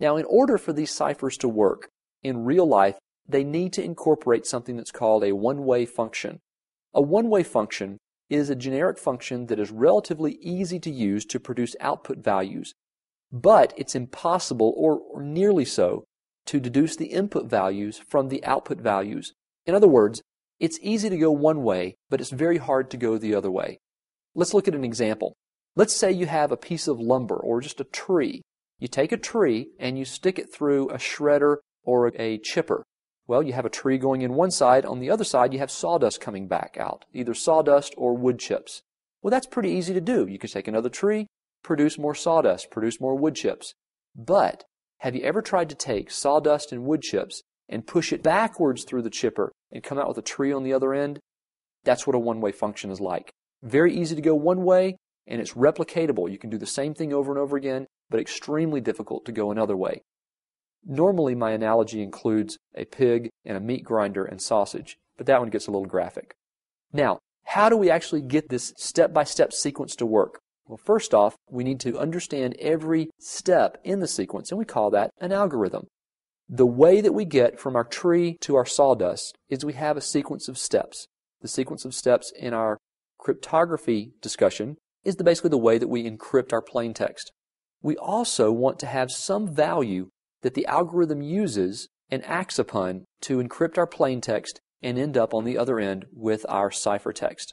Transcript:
Now, in order for these ciphers to work in real life, they need to incorporate something that's called a one-way function. A one-way function is a generic function that is relatively easy to use to produce output values, but it's impossible, or, nearly so, to deduce the input values from the output values. In other words, it's easy to go one way, but it's very hard to go the other way. Let's look at an example. Let's say you have a piece of lumber or just a tree you take a tree and you stick it through a shredder or a chipper. Well, you have a tree going in one side, on the other side, you have sawdust coming back out, either sawdust or wood chips. Well, that's pretty easy to do. You can take another tree, produce more sawdust, produce more wood chips. But have you ever tried to take sawdust and wood chips and push it backwards through the chipper and come out with a tree on the other end? That's what a one way function is like. Very easy to go one way, and it's replicatable. You can do the same thing over and over again, but extremely difficult to go another way. Normally, my analogy includes a pig and a meat grinder and sausage, but that one gets a little graphic. Now, how do we actually get this step by step sequence to work? Well, first off, we need to understand every step in the sequence, and we call that an algorithm. The way that we get from our tree to our sawdust is we have a sequence of steps. The sequence of steps in our cryptography discussion is basically the way that we encrypt our plain text we also want to have some value that the algorithm uses and acts upon to encrypt our plain text and end up on the other end with our ciphertext.